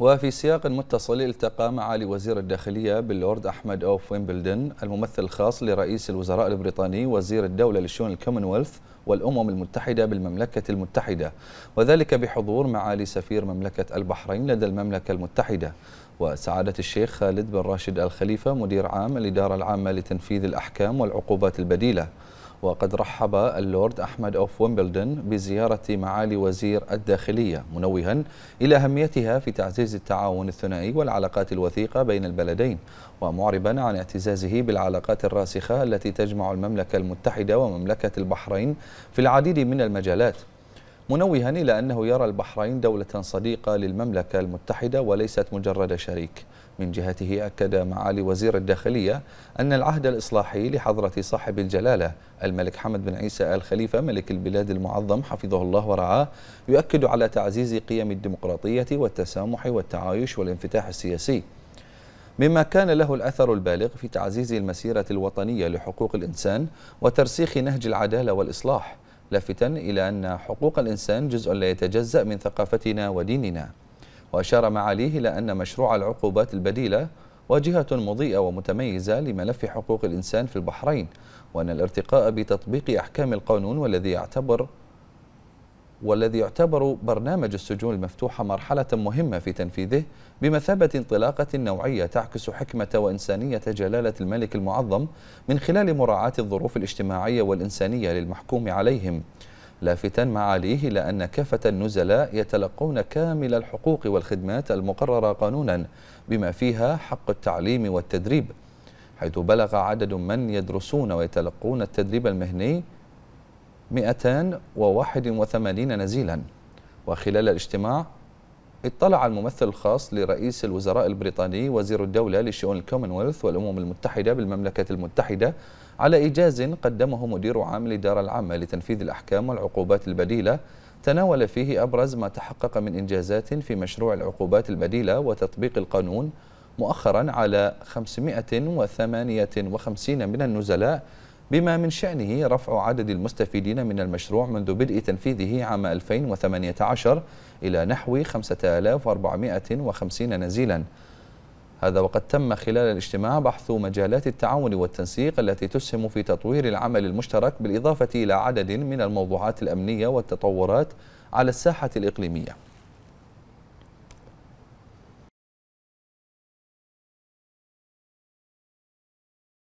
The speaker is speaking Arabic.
وفي سياق متصل التقى معالي وزير الداخلية باللورد أحمد أوف ويمبلدن الممثل الخاص لرئيس الوزراء البريطاني وزير الدولة لشؤون الكومنولث والأمم المتحدة بالمملكة المتحدة وذلك بحضور معالي سفير مملكة البحرين لدى المملكة المتحدة وسعادة الشيخ خالد بن راشد الخليفة مدير عام الإدارة العامة لتنفيذ الأحكام والعقوبات البديلة وقد رحب اللورد أحمد أوف ويمبلدون بزيارة معالي وزير الداخلية منوها إلى أهميتها في تعزيز التعاون الثنائي والعلاقات الوثيقة بين البلدين ومعربا عن اعتزازه بالعلاقات الراسخة التي تجمع المملكة المتحدة ومملكة البحرين في العديد من المجالات منوها إلى أنه يرى البحرين دولة صديقة للمملكة المتحدة وليست مجرد شريك من جهته أكد معالي وزير الداخلية أن العهد الإصلاحي لحضرة صاحب الجلالة الملك حمد بن عيسى آل خليفة ملك البلاد المعظم حفظه الله ورعاه يؤكد على تعزيز قيم الديمقراطية والتسامح والتعايش والانفتاح السياسي مما كان له الأثر البالغ في تعزيز المسيرة الوطنية لحقوق الإنسان وترسيخ نهج العدالة والإصلاح لافتا إلى أن حقوق الإنسان جزء لا يتجزأ من ثقافتنا وديننا وأشار معاليه إلى أن مشروع العقوبات البديلة واجهة مضيئة ومتميزة لملف حقوق الإنسان في البحرين وأن الارتقاء بتطبيق أحكام القانون والذي يعتبر والذي يعتبر برنامج السجون المفتوحة مرحلة مهمة في تنفيذه بمثابة انطلاقة نوعية تعكس حكمة وإنسانية جلالة الملك المعظم من خلال مراعاة الظروف الاجتماعية والإنسانية للمحكوم عليهم لافتا معاليه إلى أن كافة النزلاء يتلقون كامل الحقوق والخدمات المقررة قانونا بما فيها حق التعليم والتدريب حيث بلغ عدد من يدرسون ويتلقون التدريب المهني 281 نزيلا وخلال الاجتماع اطلع الممثل الخاص لرئيس الوزراء البريطاني وزير الدولة لشؤون الكومنولث والأمم المتحدة بالمملكة المتحدة على إيجاز قدمه مدير عام الإدارة العامة لتنفيذ الأحكام والعقوبات البديلة تناول فيه أبرز ما تحقق من إنجازات في مشروع العقوبات البديلة وتطبيق القانون مؤخرا على 558 من النزلاء بما من شأنه رفع عدد المستفيدين من المشروع منذ بدء تنفيذه عام 2018 إلى نحو 5450 نزيلا هذا وقد تم خلال الاجتماع بحث مجالات التعاون والتنسيق التي تسهم في تطوير العمل المشترك بالإضافة إلى عدد من الموضوعات الأمنية والتطورات على الساحة الإقليمية